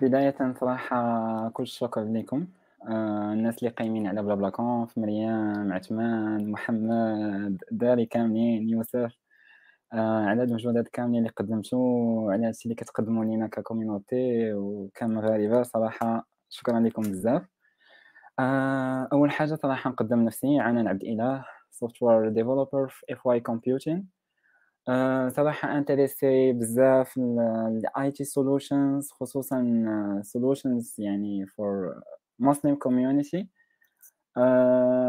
دونك بداية صراحة كل الشكر لكم آه الناس اللي قايمين على بلا بلا كونف مريم عثمان محمد داري كاملين يوسف آه على هاد المجهودات كاملين اللي قدمتو على هادشي اللي كتقدمو لينا ككوميونيتي وكمغاربه صراحه شكرا لكم بزاف آه اول حاجه صراحه نقدم نفسي انا عبد الاله سوفت ديفلوبر في اف واي آه، صراحة انتريسي بزاف الاي تي سولوشنز خصوصا سولوشنز آه، يعني فور مسلم كوميونيتي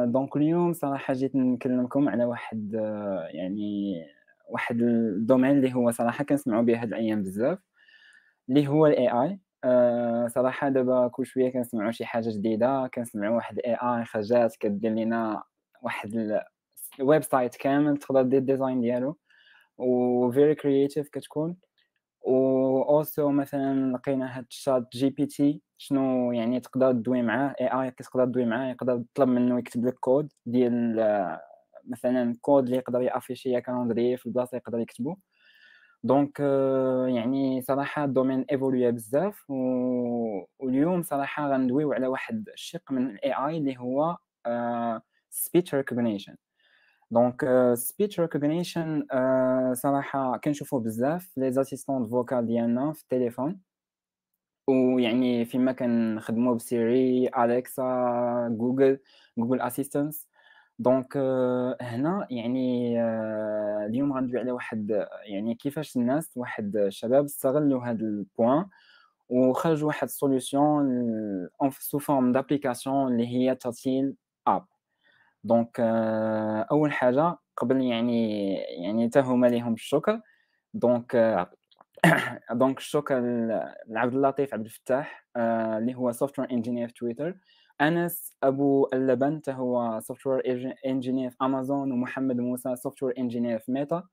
دونك اليوم صراحة جيت نكلمكم على واحد آه يعني واحد الدومين اللي هو صراحة كنسمعوا به هاد الأيام بزاف اللي هو الاي اي آه، صراحة دابا كل شوية كنسمعوا شي حاجة جديدة كنسمعوا واحد الاي اي خرجات كدير لينا واحد الويب سايت كامل تقدر دير ديزاين ديالو وفيري كرييتيف كتكون و also مثلا لقينا هاد الشات جي بي تي شنو يعني تقدر دوي معاه اي اي كتقدر دوي معاه يقدر تطلب منه يكتب لك كود ديال آه، مثلا كود اللي يقدر يافيشي كالندري في البلاصه يقدر يكتبو دونك آه، يعني صراحه الدومين ايفولويا بزاف و... واليوم صراحه غندويو على واحد الشق من الاي اي اللي هو سبيتش آه، ريكوجنيشن دونك سبيتش ريكوغنيشن صراحه كنشوفو بزاف لي زاسيستون فوكال ديالنا في التليفون ويعني فيما كنخدمو بسيري اليكسا جوجل جوجل اسيستنس دونك هنا يعني اليوم غندوي على واحد يعني كيفاش الناس واحد الشباب استغلوا هذا البوان وخرجوا واحد السوليوشن سو فورم دابليكاسيون اللي هي ترتيل اب دونك euh, اول حاجه قبل يعني يعني حتى هما ليهم الشكر دونك دونك الشكر لعبد اللطيف عبد الفتاح آه، اللي هو سوفتوير انجينير في تويتر انس ابو اللبن حتى هو سوفتوير انجينير في امازون ومحمد موسى سوفتوير انجينير في ميتا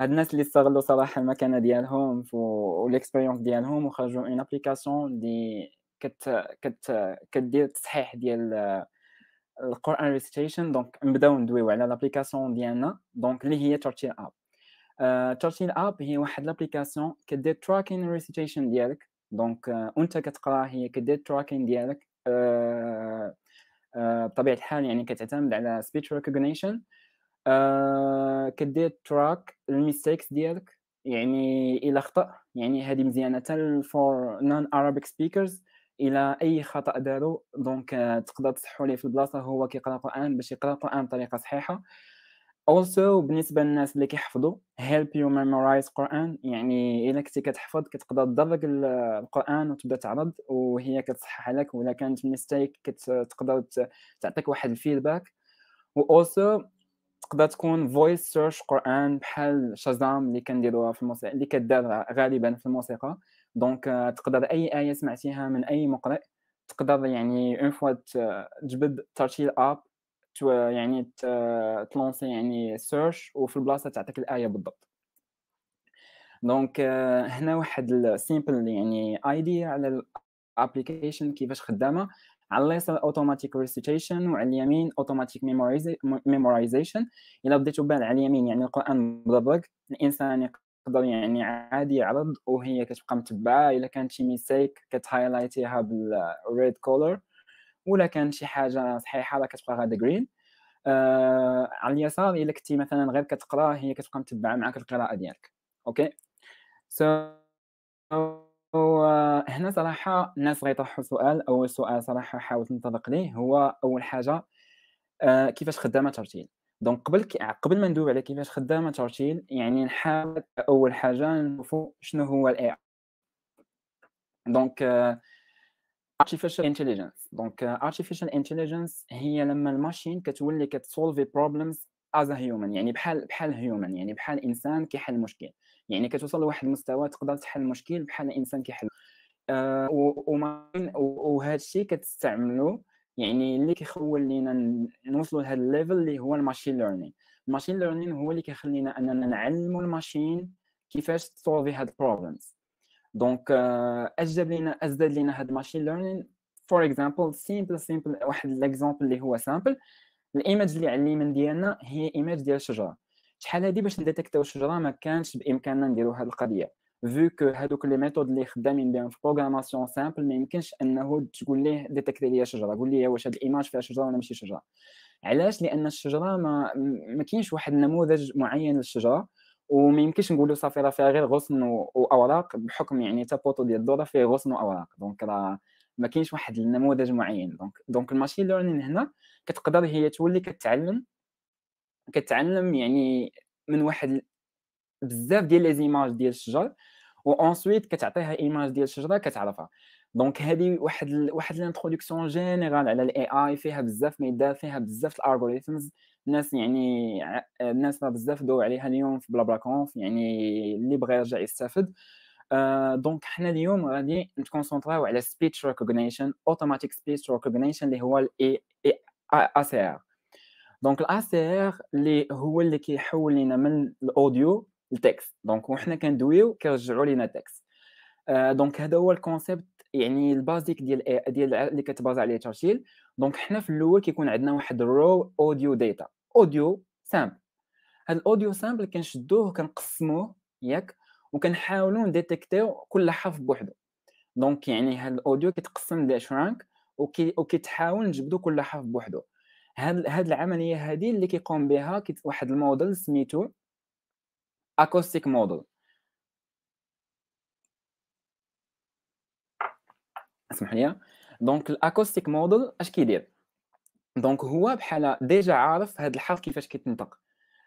هاد الناس اللي استغلوا صراحه المكانه ديالهم والاكسبيريونس ديالهم وخرجوا اون ابليكاسيون اللي كت كت كدير تصحيح ديال القران ريسيتيشن دونك نبداو ندويو على لابليكاسيون ديالنا دونك اللي هي تورتيل اب تورتيل اب هي واحد لابليكاسيون كدير تراكين ريسيتيشن ديالك دونك آه، وانت كتقرا هي كدير تراكين ديالك آه، آه، بطبيعه الحال يعني كتعتمد على سبيتش ريكوجنيشن كدير تراك الميستيكس ديالك يعني الى خطا يعني هذه مزيانه حتى فور نون ارابيك سبيكرز الى اي خطا دارو دونك آه، تقدر تصحوا ليه في البلاصه هو كيقرا القران باش يقرا القران بطريقه صحيحه also بالنسبه للناس اللي كيحفظوا help you memorize قران يعني الا كنتي كتحفظ كتقدر تدرك آه، القران وتبدا تعرض وهي كتصحح لك ولا كانت ميستيك آه، كتقدر تعطيك واحد الفيدباك و also تقدر تكون فويس سيرش قران بحال شازام اللي كنديروها في الموسيقى اللي كدار غالبا في الموسيقى دونك euh, تقدر اي ايه سمعتيها من اي مقرئ تقدر يعني اون فوا تجبد ترشيل اب يعني تلونسي يعني سيرش وفي البلاصه تعطيك الايه بالضبط دونك آه، هنا واحد السيمبل يعني ايديا على الابليكيشن كيفاش خدامه على اليسار اوتوماتيك ريسيتيشن وعلى اليمين اوتوماتيك ميمورايزيشن الا بديتو بال على اليمين يعني القران مدبر الانسان يقرأ تقدر يعني عادي يعرض وهي كتبقى متبعه الا كانت شي ميستيك كتهايلايتيها بالريد كولر ولا كانت شي حاجه صحيحه راه كتبقى غادا جرين آه على اليسار الا كنتي مثلا غير كتقرا هي كتبقى متبعه معك القراءه ديالك اوكي سو so, هنا صراحه الناس غيطرحوا سؤال اول سؤال صراحه حاولت نطرق ليه هو اول حاجه آه كيفاش خدامه ترتيل دونك قبل قبل ما ندوب على كيفاش خدامه ترتيل يعني نحاول اول حاجه نشوفوا شنو هو الاي دونك ارتيفيشال آه، intelligence دونك آه، artificial intelligence هي لما الماشين كتولي كتسولفي بروبلمز از هيومن يعني بحال بحال هيومن يعني بحال انسان كيحل مشكل يعني كتوصل لواحد المستوى تقدر تحل مشكل بحال انسان كيحل أه وهذا الشيء كتستعملوه يعني اللي كيخول لينا نوصلوا لهذا الليفل اللي هو الماشين ليرنين الماشين ليرنين هو اللي كيخلينا اننا نعلموا الماشين كيفاش تسولفي هاد البروبلمز دونك اجاب لينا ازداد لينا هاد الماشين ليرنين فور اكزامبل سيمبل سيمبل واحد الاكزامبل اللي هو سامبل الايمج اللي على اليمين ديالنا هي ايمج ديال شجره شحال هادي باش نديتكتو الشجره ما كانش بامكاننا نديرو هاد القضيه vu que هذوك لي ميثود اللي خدامين بهم في بروغراماسيون سامبل ما يمكنش انه تقول ليه ديتكتي ليا شجره قول لي واش هاد الايماج فيها شجره ولا ماشي شجره علاش لان الشجره ما ما كاينش واحد النموذج معين للشجره وما يمكنش نقولوا صافي راه فيها غير غصن واوراق بحكم يعني تابوتو ديال الذره فيه غصن واوراق دونك راه ما كاينش واحد النموذج معين دونك دونك الماشين ليرنين هنا كتقدر هي تولي كتعلم كتعلم يعني من واحد بزاف ديال لي زيماج ديال الشجر وانسويت كتعطيها ايماج ديال الشجره كتعرفها دونك هذه واحد ال... واحد الانترودكسيون جينيرال على الاي اي فيها بزاف ميدا فيها بزاف الالغوريثمز الناس يعني الناس راه بزاف دو عليها اليوم في بلا بلا كونف يعني اللي بغى يرجع يستافد أه دونك حنا اليوم غادي نتكونسونطراو على سبيتش ريكوجنيشن اوتوماتيك سبيتش ريكوجنيشن اللي هو الاي اي سي ار دونك الاي ار اللي هو اللي كيحول لنا من الاوديو التكست دونك وحنا كندويو كيرجعوا لينا التكست آه، دونك هذا هو الكونسيبت يعني البازيك ديال ديال اللي كتباز عليه تشرشيل دونك حنا في الاول كيكون عندنا واحد الرو اوديو داتا اوديو سامبل هاد الاوديو سامبل كنشدوه كنقسموه ياك وكنحاولوا نديتيكتيو كل حرف بوحدو دونك يعني هاد الاوديو كيتقسم لاشرانك وكي وكيتحاول نجبدو كل حرف بوحدو هاد هاد العمليه هادي اللي كيقوم بها واحد الموديل سميتو acoustic model اسمح لي دونك الاكوستيك موديل اش كيدير دونك هو بحال ديجا عارف هاد الحرف كيفاش كيتنطق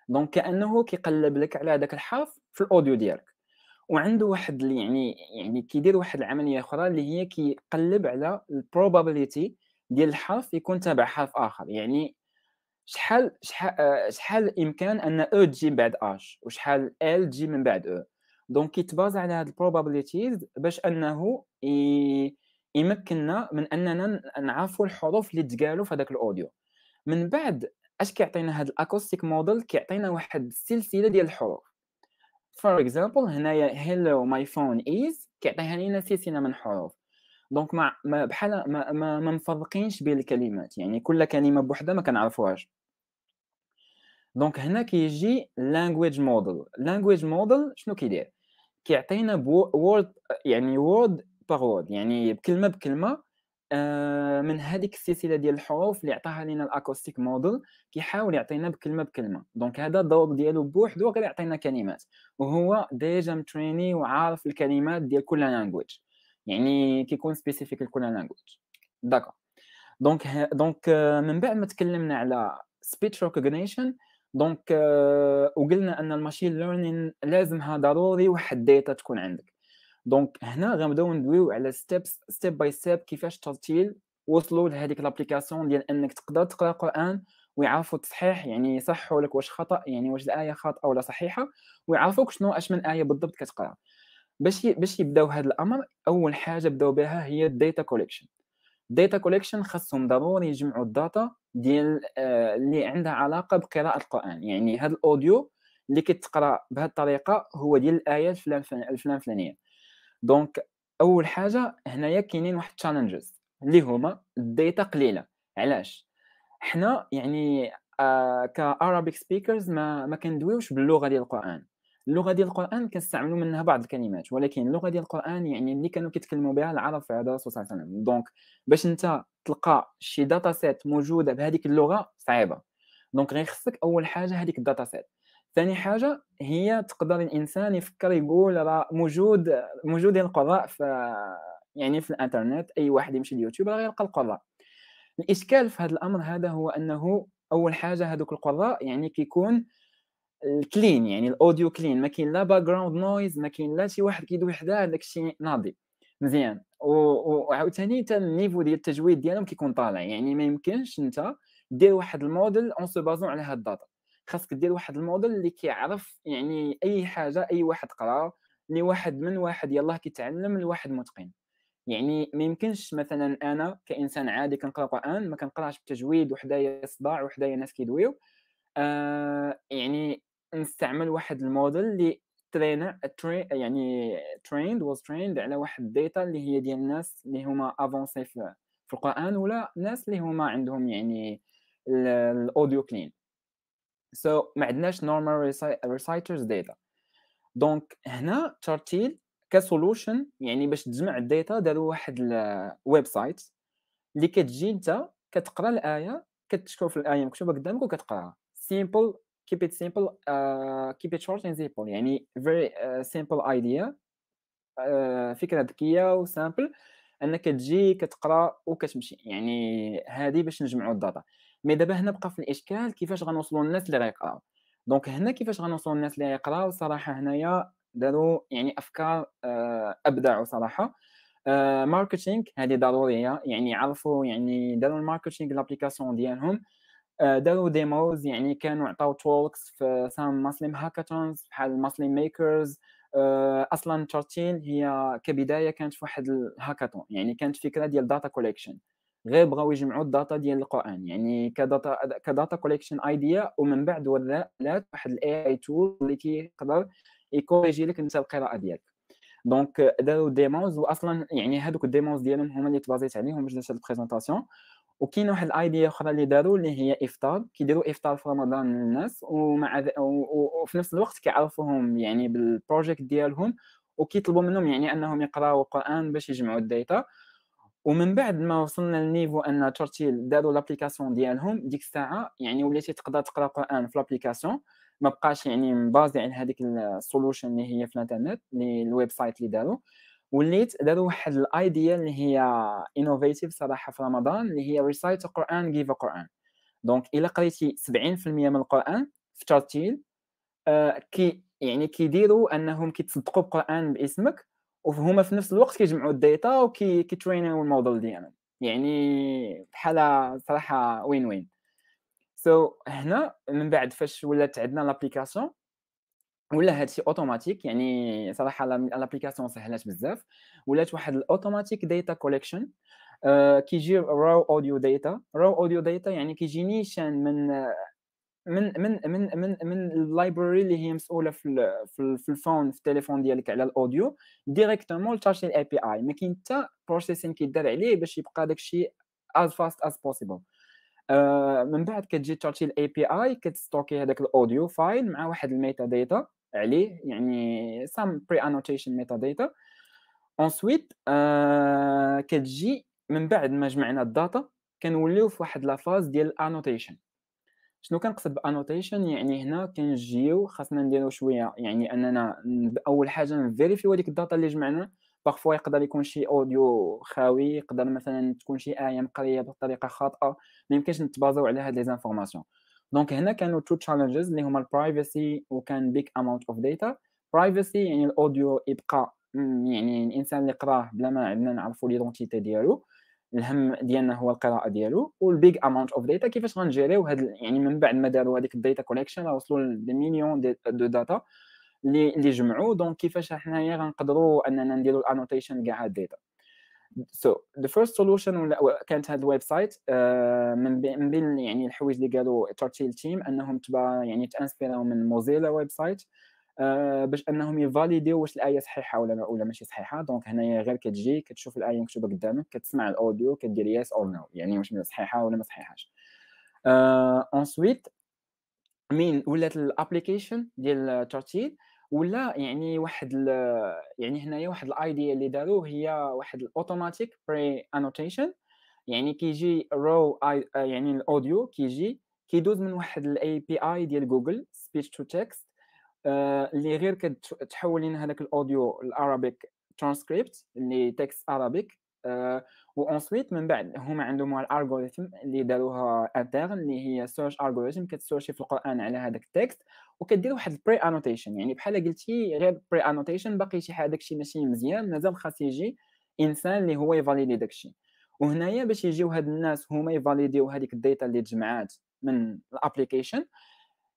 دونك كانه كيقلب لك على هذاك الحرف في الاوديو ديالك وعنده واحد يعني يعني كيدير واحد العمليه اخرى اللي هي كيقلب على البروبابيليتي ديال الحرف يكون تابع حرف اخر يعني شحال شحال آه، شحال الامكان ان او تجي من بعد اش وشحال ال تجي من بعد او e؟ دونك كيتباز على هاد البروبابيليتيز باش انه يمكننا من اننا نعرفوا الحروف اللي تقالوا في هذاك الاوديو من بعد اش كيعطينا هاد الاكوستيك موديل كيعطينا واحد السلسله ديال الحروف فور اكزامبل هنايا هيلو ماي فون از كيعطيها لينا سلسله من الحروف دونك ما بحال ما, ما, ما مفرقينش بين الكلمات يعني كل كلمه بوحدها ما كنعرفوهاش دونك هنا كيجي لانجويج موديل لانجويج موديل شنو كيدير كيعطينا وورد يعني وورد باغ وورد يعني بكلمه بكلمه آه، من هذيك السلسله ديال الحروف اللي عطاها لينا الاكوستيك موديل كيحاول يعطينا بكلمه بكلمه دونك هذا الدور ديالو بوحدو غير يعطينا كلمات وهو ديجا متريني وعارف الكلمات ديال كل لانجويج يعني كيكون سبيسيفيك لكل لانجويج داكو دونك دونك آه، من بعد ما تكلمنا على سبيتش recognition دونك آه وقلنا ان الماشين ليرنين لازمها ضروري واحد داتا تكون عندك دونك هنا غنبداو ندويو على ستيبس ستيب باي ستيب كيفاش ترتيل وصلوا لهذيك لابليكاسيون ديال انك تقدر تقرا قران ويعرفوا التصحيح يعني يصححوا لك واش خطا يعني واش الايه خاطئه ولا صحيحه ويعرفوك شنو اش من ايه بالضبط كتقرا باش باش يبداو هذا الامر اول حاجه بداو بها هي الداتا كوليكشن الداتا كوليكشن خاصهم ضروري يجمعوا الداتا ديال آه، اللي عندها علاقه بقراءه القران يعني هذا الاوديو اللي كتقرا بهذه الطريقه هو ديال الايات فلان الفلان فلانيه دونك اول حاجه هنايا كاينين واحد التشالنجز اللي هما الداتا قليله علاش حنا يعني آه كارابيك سبيكرز ما ما كندويوش باللغه ديال القران اللغه ديال القران كنستعملوا منها بعض الكلمات ولكن اللغه ديال القران يعني اللي كانوا كيتكلموا بها العرب في عهد الرسول صلى الله عليه وسلم دونك باش انت تلقى شي داتا سيت موجوده بهذيك اللغه صعيبه دونك غير خصك اول حاجه هذيك الداتا سيت ثاني حاجه هي تقدر الانسان يفكر يقول راه موجود موجود القراء في يعني في الانترنت اي واحد يمشي اليوتيوب راه يلقى القراء الاشكال في هذا الامر هذا هو انه اول حاجه هذوك القراء يعني كيكون الكلين يعني الاوديو كلين ما كاين لا باك جراوند نويز ما كاين لا شي واحد كيدوي حداه داكشي الشيء ناضي مزيان وعاوتاني حتى النيفو ديال التجويد ديالهم كيكون طالع يعني ما يمكنش انت دير واحد الموديل اون سو بازون على هاد الداتا خاصك دير واحد الموديل اللي كيعرف يعني اي حاجه اي واحد قرا اللي واحد من واحد يلاه كيتعلم لواحد متقن يعني ما يمكنش مثلا انا كانسان عادي كنقرا قران ما كنقراش بتجويد وحدايا صداع وحدايا ناس كيدويو آه يعني نستعمل واحد الموديل اللي ترين يعني تريند واز تريند على واحد الداتا اللي هي ديال الناس اللي هما افونسي في, في القران ولا ناس اللي هما عندهم يعني الاوديو كلين سو ما عندناش نورمال ريسايترز داتا دونك هنا ترتيل كسولوشن يعني باش تجمع الداتا داروا واحد الويب سايت اللي كتجي انت كتقرا الايه كتشكر في الايه مكتوبه قدامك وكتقراها سيمبل keep it simple uh, keep it short and simple يعني very uh, simple idea uh, فكره ذكيه وسامبل انك تجي كتقرا وكتمشي يعني هذه باش نجمعوا الداتا مي دابا هنا بقى في الاشكال كيفاش غنوصلوا للناس اللي غيقراو دونك هنا كيفاش غنوصلوا للناس اللي غيقراو صراحه هنايا داروا يعني افكار آه، ابدعوا صراحه ماركتينغ آه، هذه ضروريه يعني عرفوا يعني داروا الماركتينغ لابليكاسيون ديالهم آه، داروا ديموز يعني كانوا عطاو توكس في سام مسلم هاكاتونز بحال مسلم ميكرز اصلا تشارتين هي كبدايه كانت في واحد الهاكاتون يعني كانت فكره ديال داتا كوليكشن غير بغاو يجمعوا الداتا ديال القران يعني كداتا كداتا كوليكشن ايديا ومن بعد ولات واحد الاي اي تول اللي كيقدر يكوريجي لك انت القراءه ديالك دونك داروا ديموز واصلا يعني هذوك الديموز ديالهم هما اللي تبازيت عليهم باش درت البريزونطاسيون وكاين واحد الايديا اخرى اللي داروا اللي هي افطار كيديروا افطار في رمضان للناس ومع وفي نفس الوقت كيعرفوهم يعني بالبروجيكت ديالهم وكيطلبوا منهم يعني انهم يقراوا القران باش يجمعوا الداتا ومن بعد ما وصلنا للنيفو ان تشرشيل داروا لابليكاسيون ديالهم ديك الساعه يعني وليتي تقدر تقرا قران في لابليكاسيون ما بقاش يعني مبازي على هذيك السولوشن اللي هي في الانترنت اللي الويب سايت اللي داروا وليت داروا واحد الايديا اللي هي انوفيتيف صراحه في رمضان اللي هي ريسايت قران جيف قران دونك الا قريتي 70% من القران في ترتيل آه كي يعني كيديروا انهم كيتصدقوا بقران باسمك وهما في نفس الوقت كيجمعوا الداتا كيترينيو الموديل ديالهم يعني بحال صراحه وين وين سو so, هنا من بعد فاش ولات عندنا لابليكاسيون ولا هادشي اوتوماتيك يعني صراحه لابليكاسيون سهلات بزاف ولات واحد الاوتوماتيك داتا كوليكشن كيجي راو اوديو داتا راو اوديو داتا يعني كيجيني شان من من من من من من اللايبراري اللي هي مسؤوله في في الفون في التليفون ديالك على الاوديو ديريكتومون لتاشي الاي بي اي ما كاين حتى بروسيسين كيدار عليه باش يبقى داكشي از فاست از بوسيبل من بعد كتجي تشارجي الاي بي اي كتستوكي هذاك الاوديو فايل مع واحد الميتا داتا عليه يعني some pre-annotation metadata انسويت آه كتجي من بعد ما جمعنا الداتا كنوليو في واحد لافاز ديال الانوتيشن شنو كنقصد بانوتيشن يعني هنا كنجيو خاصنا نديرو شويه يعني اننا اول حاجه نفيريفيو هذيك الداتا اللي جمعنا باغفوا يقدر يكون شي اوديو خاوي يقدر مثلا تكون شي ايه مقريه بطريقه خاطئه ما يمكنش نتبازاو على هاد لي زانفورماسيون دونك هنا كانوا تو تشالنجز اللي هما البرايفسي وكان بيك اماونت اوف داتا برايفسي يعني الاوديو يبقى يعني الانسان اللي قراه بلا ما عندنا نعرفوا ليدونتيتي ديالو الهم ديالنا هو القراءه ديالو والبيج اماونت اوف داتا كيفاش غنجيريو هاد يعني من بعد ما داروا هذيك الداتا كوليكشن وصلوا لمليون دو داتا اللي اللي جمعوا دونك كيفاش حنايا غنقدروا اننا نديروا الانوتيشن كاع الداتا سو ذا فيرست سولوشن كانت هذا الويب سايت آه، من بين يعني الحوايج اللي قالوا تشرشيل تيم انهم تبع يعني تانسبيراو من موزيلا ويب سايت آه باش انهم يفاليديو واش الايه صحيحه ولا ولا ماشي صحيحه دونك هنايا غير كتجي كتشوف الايه مكتوبه قدامك كتسمع الاوديو كدير يس اور نو يعني واش صحيحه ولا ما صحيحاش انسويت آه، مين ولات الابليكيشن ديال آه ولا يعني واحد يعني هنايا واحد الايديا اللي داروه هي واحد الاوتوماتيك بري انوتيشن يعني كيجي رو يعني الاوديو كيجي كيدوز من واحد الاي بي اي ديال جوجل سبيتش تو تكست اللي غير كتحول لنا هذاك الاوديو العربي ترانسكريبت اللي تكست ارابيك آه، وانسويت من بعد هما عندهم الالغوريثم اللي داروها انترن اللي هي سيرش الغوريثم كتسيرشي في القران على هذاك التكست وكدير واحد البري انوتيشن يعني بحال قلتي غير بري انوتيشن باقي شي حاجه داكشي ماشي مزيان مازال خاص يجي انسان اللي هو يفاليدي داكشي وهنايا باش يجيو هاد الناس هما يفاليديو هذيك الداتا اللي تجمعات من الابليكيشن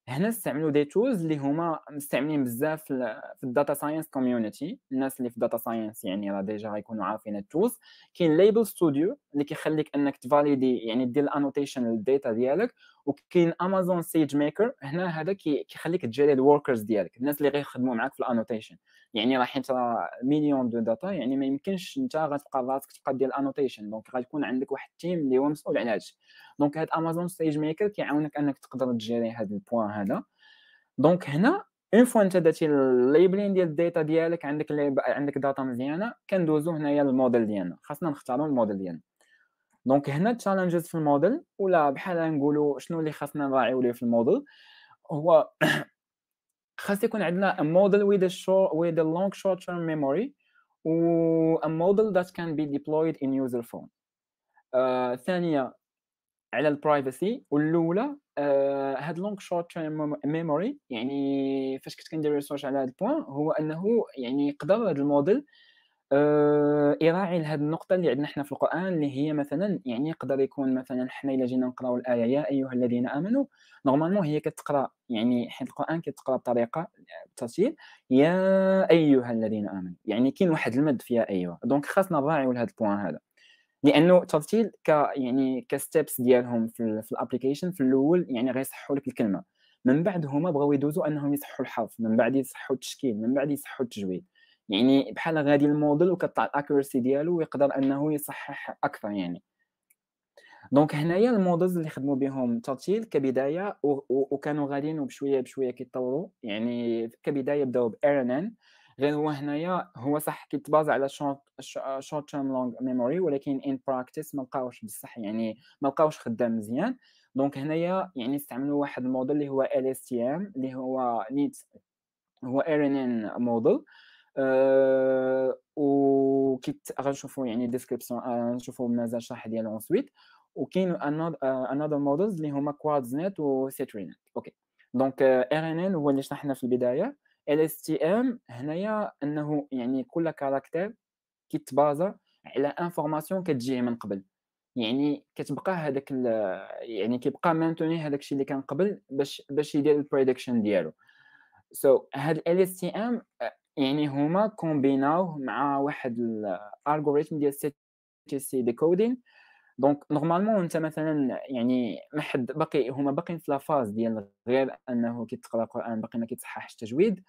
هنا استعملوا دي تولز اللي هما مستعملين بزاف في الداتا ساينس كوميونيتي الناس اللي في الداتا ساينس يعني راه ديجا غيكونوا عارفين التولز كاين ليبل ستوديو اللي كيخليك انك تفاليدي يعني دير الانوتيشن للداتا ديالك وكاين امازون سيج ميكر هنا هذا كيخليك تجيري الوركرز ديالك الناس اللي غيخدموا معاك في الانوتيشن يعني راه حيت راه مليون دو داتا يعني ما يمكنش انت غتبقى راسك تبقى دير الانوتيشن دونك غيكون عندك واحد التيم اللي هو مسؤول على هادشي دونك هاد امازون ستيج ميكر كيعاونك انك تقدر تجيري هاد البوان هذا دونك هنا اون فوا انت درتي الليبلين ديال الداتا ديالك عندك عندك داتا مزيانه كندوزو هنايا للموديل ديالنا خاصنا نختارو الموديل ديالنا دونك هنا تشالنجز في الموديل ولا بحال نقولوا شنو اللي خاصنا نراعيو ليه في الموديل هو خاص يكون عندنا موديل model with a short شورت تيرم ميموري و ا موديل ذات كان بي ديبلويد ان يوزر فون ثانية على البرايفسي والاولى آه، هاد لونغ شورت تيرم ميموري يعني فاش كنت كندير ريسيرش على هاد البوان هو انه يعني يقدر هاد الموديل آه يراعي لهاد النقطه اللي عندنا حنا في القران اللي هي مثلا يعني يقدر يكون مثلا حنا الا جينا نقراو الايه يا ايها الذين امنوا نورمالمون هي كتقرا يعني حيت القران كيتقرا بطريقه تسهيل يا ايها الذين امنوا يعني كاين واحد المد فيها ايوه دونك خاصنا نراعيو لهاد البوان هذا لانه ترتيل ك يعني كستبس ديالهم في, في الابليكيشن في الاول يعني غيصحوا لك الكلمه من بعد هما بغاو يدوزوا انهم يصحوا الحرف من بعد يصحوا التشكيل من بعد يصحوا التجويد يعني بحال غادي الموديل وكطلع الاكورسي ديالو ويقدر انه يصحح اكثر يعني دونك هنايا المودلز اللي خدموا بهم ترتيل كبدايه وكانوا غاديين وبشويه بشويه كيتطوروا يعني كبدايه بداو بارنن غير هو هنايا هو صح كيتباز على شورت تيرم لونغ ميموري ولكن ان براكتيس ما لقاوش بصح يعني ما لقاوش خدام مزيان دونك هنايا يعني استعملوا واحد الموديل اللي هو ال اس تي ام اللي هو نيت هو ار ان آه، ان موديل كيت غنشوفوا يعني ديسكريبسيون آه، غنشوفوا مازال شرح ديالو اونسويت وكاين انذر آه، مودلز اللي هما كوادز نت وسيتري اوكي دونك ار ان ان هو اللي شرحنا في البدايه ال اس تي ام هنايا انه يعني كل كاركتير كيتبازا على انفورماسيون كتجي من قبل يعني كتبقى هذاك يعني كيبقى مانتوني هذاك الشيء اللي كان قبل باش باش يدير البريدكشن ديالو سو so, هاد ال اس تي ام يعني هما كومبيناوه مع واحد الالغوريثم ديال سي تي سي ديكودين دونك نورمالمون انت مثلا يعني ما حد باقي هما باقيين في لافاز ديال غير انه كيتقرا القران باقي ما كيتصححش تجويد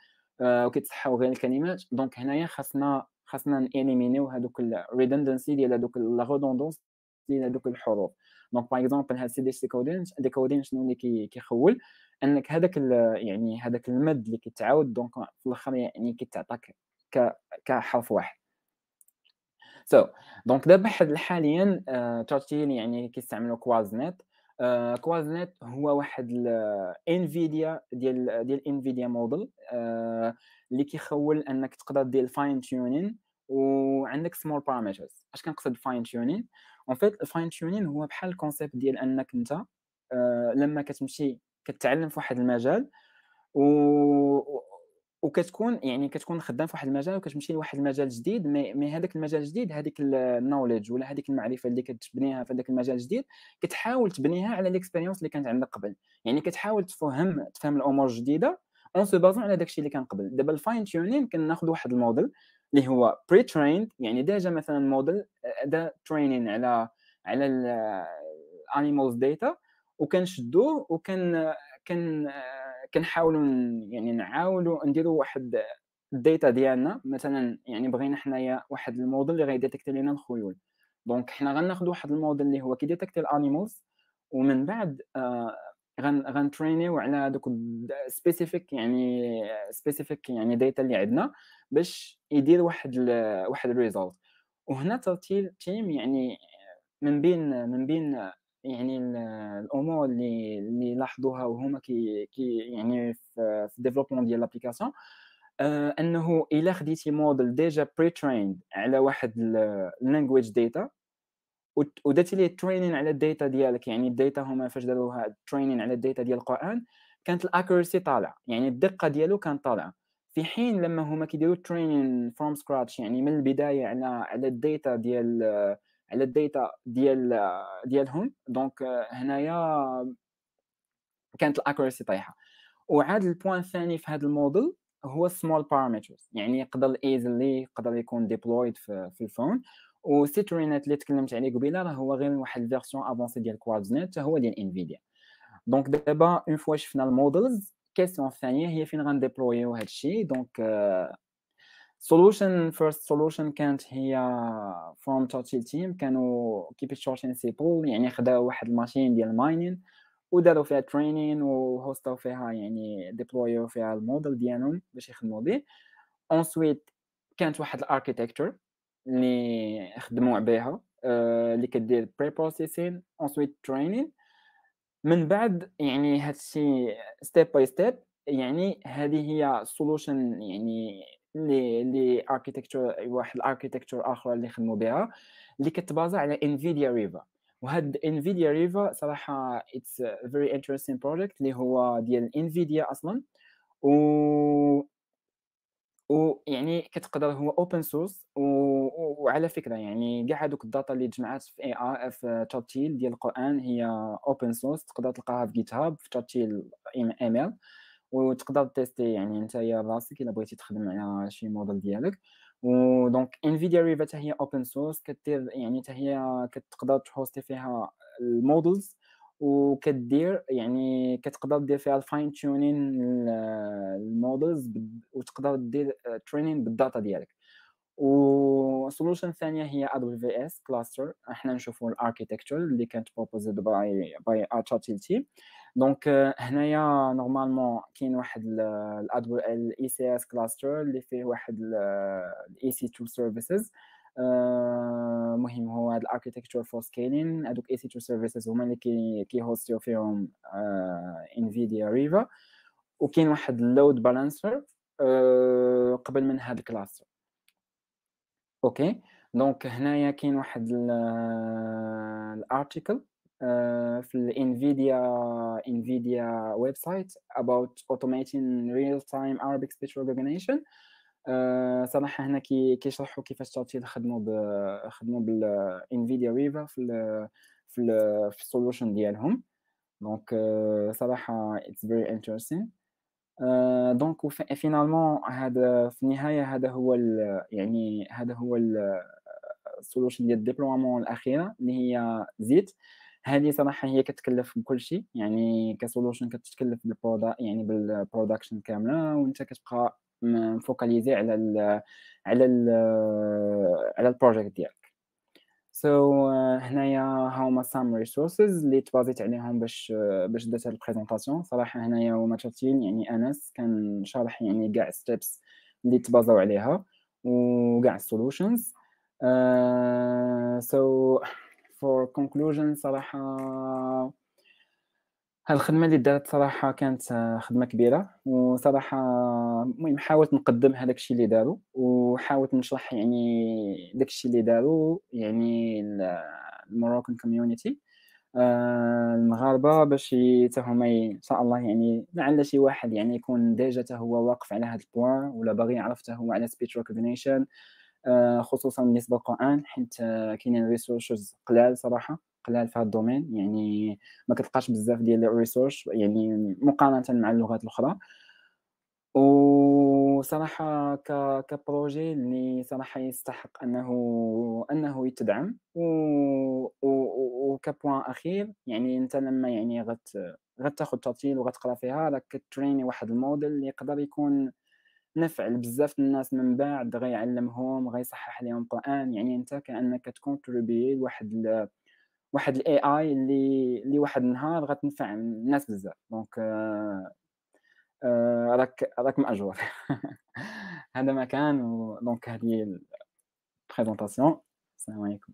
آه، وكيتصحاو غير الكلمات دونك هنايا خاصنا خاصنا نيليمينيو هذوك الريدندنسي ديال هذوك لا ريدوندونس ديال هذوك الحروف دونك باغ اكزومبل هاد سي دي سي كودين ديكودين شنو اللي كيخول انك هذاك يعني هذاك المد اللي كيتعاود دونك في الاخر يعني كيتعطاك كحرف واحد سو so, دونك دابا حاليا آه، تشارتيل يعني كيستعملوا نت آه، كوادنت هو واحد انفيديا ديال ديال انفيديا آه، موديل اللي كيخول انك تقدر دير فاين تيونين وعندك سمول بارامترز اش كنقصد فاين تيونين اون فيت الفاين تيونين هو بحال الكونسيبت ديال انك انت آه، لما كتمشي كتعلم في واحد المجال و وكتكون يعني كتكون خدام في واحد المجال وكتمشي لواحد المجال جديد مي, مي هذاك المجال الجديد هذيك النولج ولا هذيك المعرفه اللي كتبنيها في هذاك المجال الجديد كتحاول تبنيها على ليكسبيريونس اللي كانت عندك قبل يعني كتحاول تفهم تفهم الامور الجديده اون سو بازون على داكشي اللي كان قبل دابا الفاين تيونين كناخذ واحد الموديل اللي هو بري تريند يعني ديجا مثلا موديل آه، دا ترينين على على الانيمالز داتا وكنشدوه وكن كان آه، كنحاولوا يعني نعاولوا نديروا واحد الداتا ديالنا مثلا يعني بغينا حنايا واحد الموديل اللي غيديتكت لينا الخيول دونك حنا غناخذ واحد الموديل اللي هو كيديتكت الانيمالز ومن بعد آه غن غنترينيو على هذوك سبيسيفيك يعني سبيسيفيك يعني داتا اللي عندنا باش يدير واحد الـ واحد الريزولت وهنا ترتيل تيم يعني من بين من بين يعني الامور اللي اللي لاحظوها وهما كي, كي يعني في ديفلوبمون ديال لابليكاسيون آه، انه الا خديتي موديل ديجا بري تريند على واحد اللانجويج داتا ودرتي ليه ترينين على الداتا ديالك يعني الداتا هما فاش داروها ترينين على الداتا ديال القران كانت الاكورسي طالعه يعني الدقه ديالو كانت طالعه في حين لما هما كيديروا ترينين فروم سكراتش يعني من البدايه على على الداتا ديال على الداتا ديال ديالهم دونك هنايا كانت الاكوريسي طايحه وعاد البوان الثاني في هذا الموديل هو السمول بارامترز يعني يقدر ايزلي يقدر يكون ديبلويد في, في الفون وسيترينات اللي تكلمت عليه قبيله راه هو غير واحد فيرسيون افونسي ديال كوادزنت هو ديال انفيديا دونك دابا اون فوا شفنا المودلز كيسيون الثانيه هي فين غنديبلويو هادشي الشيء دونك سولوشن فيرست سولوشن كانت هي فروم توتيل تيم كانو كيبيت شورت سيبول يعني خداو واحد الماشين ديال الماينين وداروا فيها ترينين وهوستاو فيها يعني ديبلويو فيها الموديل ديالهم باش يخدموا به اونسويت كانت واحد الاركيتكتور اللي خدموا بها آه، اللي uh, كدير بري بروسيسين اونسويت ترينين من بعد يعني هادشي ستيب باي ستيب يعني هذه هي سولوشن يعني اللي اللي اركيتكتشر واحد الاركيتكتشر اخرى اللي خدموا بها اللي كتبازا على انفيديا ريفا وهاد انفيديا ريفا صراحه اتس فيري انتريستين بروجيكت اللي هو ديال انفيديا اصلا و ويعني كتقدر هو اوبن سورس و... وعلى فكره يعني كاع هذوك الداتا اللي جمعات في اي اي في تشاتيل ديال القران هي اوبن سورس تقدر تلقاها في جيت هاب في تشاتيل ام ال وتقدر تيستي يعني نتايا براسك الا بغيتي تخدم على شي موديل ديالك ودونك انفيديا ريفا حتى هي اوبن سورس كدير يعني حتى هي كتقدر تهوستي فيها المودلز وكدير يعني كتقدر دير فيها الفاين تيونين المودلز وتقدر دير ترينين بالداتا ديالك وسولوشن الثانيه هي ادوي في اس كلاستر احنا نشوفوا الاركيتكتشر اللي كانت بروبوزد باي باي اتشاتيلتي دونك euh, هنايا نورمالمون كاين واحد الاي سي اس كلاستر اللي فيه واحد الاي سي 2 سيرفيسز المهم هو هاد الاركيتكتشر فور سكيلين هادوك اي سي 2 سيرفيسز هما اللي كي كيهوستيو فيهم انفيديا آه، ريفا وكاين واحد اللود بالانسر آه، قبل من هاد الكلاستر اوكي دونك هنايا كاين واحد الارتيكل آه، آه، في الانفيديا انفيديا ويب سايت about automating real time Arabic speech recognition آه، صراحه هنا كي كيشرحوا كيفاش تعطي خدموا ب خدموا بالانفيديا ويفا في الـ في الـ في السولوشن ديالهم دونك آه، صراحه اتس فيري انتريستين دونك فينالمون هذا في النهايه هذا هو يعني هذا هو السولوشن ديال الديبلومون الاخيره اللي هي زيت هذه صراحه هي كتكلف بكل شيء يعني كسولوشن كتكلف بالبرودا يعني بالبرودكشن كامله وانت كتبقى مفوكاليزي على الـ على الـ على البروجيكت ديالك سو so, uh, هنايا هما سام ريسورسز اللي تبازيت عليهم باش آه، باش درت هاد البريزونطاسيون صراحه هنايا هما ترتيل يعني انس كان شارح يعني كاع ستيبس اللي تبازاو عليها وكاع السولوشنز سو uh, so, فور كونكلوجن صراحه هالخدمه اللي دارت صراحه كانت آه، خدمه كبيره وصراحه المهم حاولت نقدم هذاك الشيء اللي داروا وحاولت نشرح يعني داك الشيء اللي داروا يعني الموروكان كوميونيتي آه، المغاربه باش حتى هما ان شاء الله يعني لعل شي واحد يعني يكون ديجا هو واقف على هذا البوان ولا باغي يعرف هو على سبيتش ريكوجنيشن آه، خصوصا بالنسبه للقران حيت آه، كاينين ريسورسز قلال صراحه قلال في هذا الدومين يعني ما كتلقاش بزاف ديال الريسورس يعني مقارنه مع اللغات الاخرى وصراحه ك... كبروجي اللي صراحه يستحق انه انه يتدعم و... و... وكبوان اخير يعني انت لما يعني غت غتاخذ ترتيل وغتقرا فيها راك تريني واحد الموديل اللي يقدر يكون نفع بزاف الناس من بعد غيعلمهم غيصحح لهم القران يعني انت كانك تكونتريبي لواحد ل... واحد الاي اي اللي اللي واحد النهار غتنفع الناس بزاف دونك آه... آه... راك راك ماجور هذا ما كان دونك هذه البريزونطاسيون السلام عليكم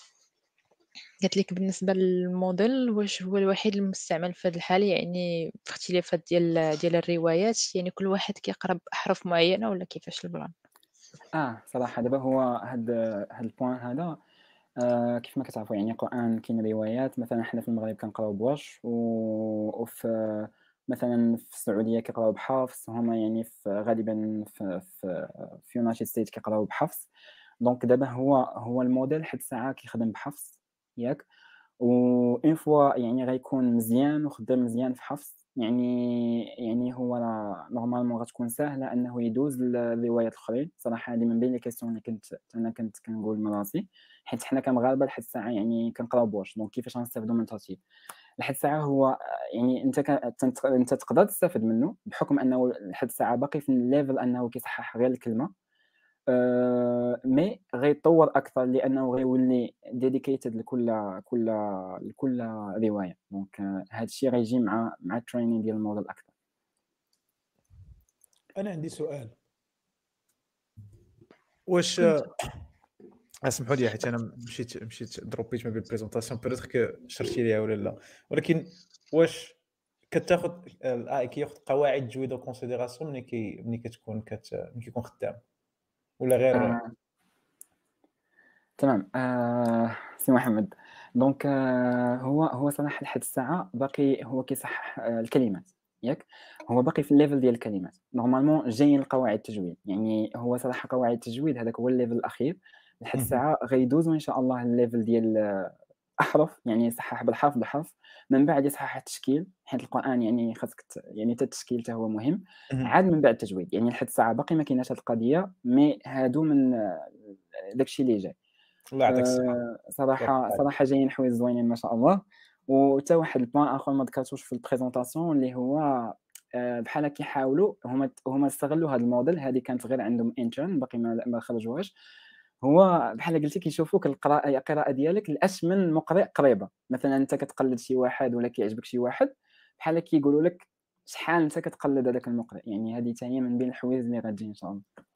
قالت لك بالنسبة للموديل واش هو الوحيد المستعمل في هذه الحالة يعني في اختلافات ديال ديال الروايات يعني كل واحد كيقرب بأحرف معينة ولا كيفاش البلان اه صراحة دابا هو هاد هاد البوان هذا آه كيف ما كتعرفوا يعني القران كاين روايات مثلا حنا في المغرب كنقراو بورش وفي مثلا في السعوديه كيقراو بحفص هما يعني في غالبا في في, في يونايتد ستيت كيقراو بحفص دونك دابا هو هو الموديل حد ساعه كيخدم بحفص ياك وان فوا يعني غيكون مزيان وخدام مزيان في حفص يعني يعني هو نورمالمون غتكون ساهله انه يدوز للروايات الاخرين صراحه هذه من بين كيسيون اللي كنت انا كنت كنقول من راسي حيت حنا كمغاربه لحد الساعه يعني كنقراو بوش دونك كيفاش غنستافدوا من الترتيب لحد الساعه هو يعني انت ك... انت تقدر تستافد منه بحكم انه لحد الساعه باقي في الليفل انه كيصحح غير الكلمه أه مي غيتطور اكثر لانه غيولي ديديكيتد لكل كل لكل روايه دونك آه، هذا الشيء غيجي مع مع الترينين ديال الموديل اكثر انا عندي سؤال واش آه، اسمحوا لي حيت انا مشيت مشيت دروبيت ما بين البريزونطاسيون بيتيتر شرتي ليها ولا لا ولكن واش كتاخذ آه، الاي كياخذ قواعد جويده كونسيديراسيون ملي كي ملي كتكون كت ملي كيكون خدام ولا غير آه. تمام آه سي محمد دونك آه هو هو صراحه لحد الساعه باقي هو كيصحح آه الكلمات ياك هو باقي في الليفل ديال الكلمات نورمالمون جايين لقواعد التجويد يعني هو صراحه قواعد التجويد هذاك هو الليفل الاخير لحد الساعه غيدوزوا ان شاء الله الليفل ديال آه، احرف يعني يصحح بالحرف بالحرف من بعد يصحح التشكيل حيت القران يعني خاصك يعني حتى التشكيل هو مهم عاد من بعد التجويد يعني لحد الساعه باقي ما كايناش هذه القضيه مي هادو من داكشي اللي جاي الله يعطيك آه، الصحه صراحه صراحه جايين حوايج زوينين ما شاء الله وتا واحد البوان اخر ما ذكرتوش في البريزونطاسيون اللي هو آه، بحال كيحاولوا هما هما استغلوا هذا الموديل هذه كانت غير عندهم انترن باقي ما خرجوهاش هو بحال قلتي كيشوفوك القراءه قراءه ديالك لاش من مقرئ قريبه مثلا انت كتقلد شي واحد ولا كيعجبك شي واحد بحال كيقولوا لك شحال انت كتقلد هذاك المقرئ يعني هذه ثانيه من بين الحوايج اللي غتجي ان شاء الله